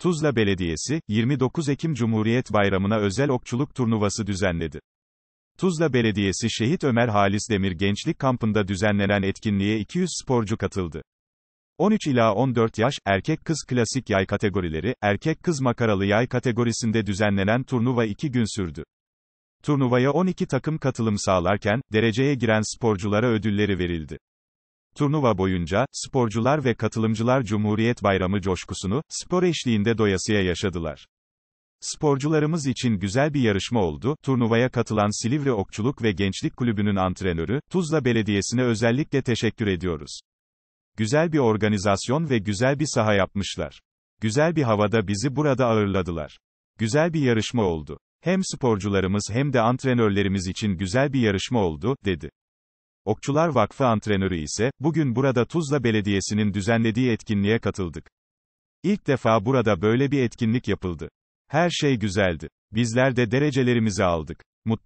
Tuzla Belediyesi, 29 Ekim Cumhuriyet Bayramı'na özel okçuluk turnuvası düzenledi. Tuzla Belediyesi Şehit Ömer Halis Demir Gençlik Kampı'nda düzenlenen etkinliğe 200 sporcu katıldı. 13 ila 14 yaş, erkek kız klasik yay kategorileri, erkek kız makaralı yay kategorisinde düzenlenen turnuva 2 gün sürdü. Turnuvaya 12 takım katılım sağlarken, dereceye giren sporculara ödülleri verildi. Turnuva boyunca, sporcular ve katılımcılar Cumhuriyet Bayramı coşkusunu, spor eşliğinde doyasıya yaşadılar. Sporcularımız için güzel bir yarışma oldu. Turnuvaya katılan Silivri Okçuluk ve Gençlik Kulübü'nün antrenörü, Tuzla Belediyesi'ne özellikle teşekkür ediyoruz. Güzel bir organizasyon ve güzel bir saha yapmışlar. Güzel bir havada bizi burada ağırladılar. Güzel bir yarışma oldu. Hem sporcularımız hem de antrenörlerimiz için güzel bir yarışma oldu, dedi. Okçular Vakfı antrenörü ise, bugün burada Tuzla Belediyesi'nin düzenlediği etkinliğe katıldık. İlk defa burada böyle bir etkinlik yapıldı. Her şey güzeldi. Bizler de derecelerimizi aldık. Mutlu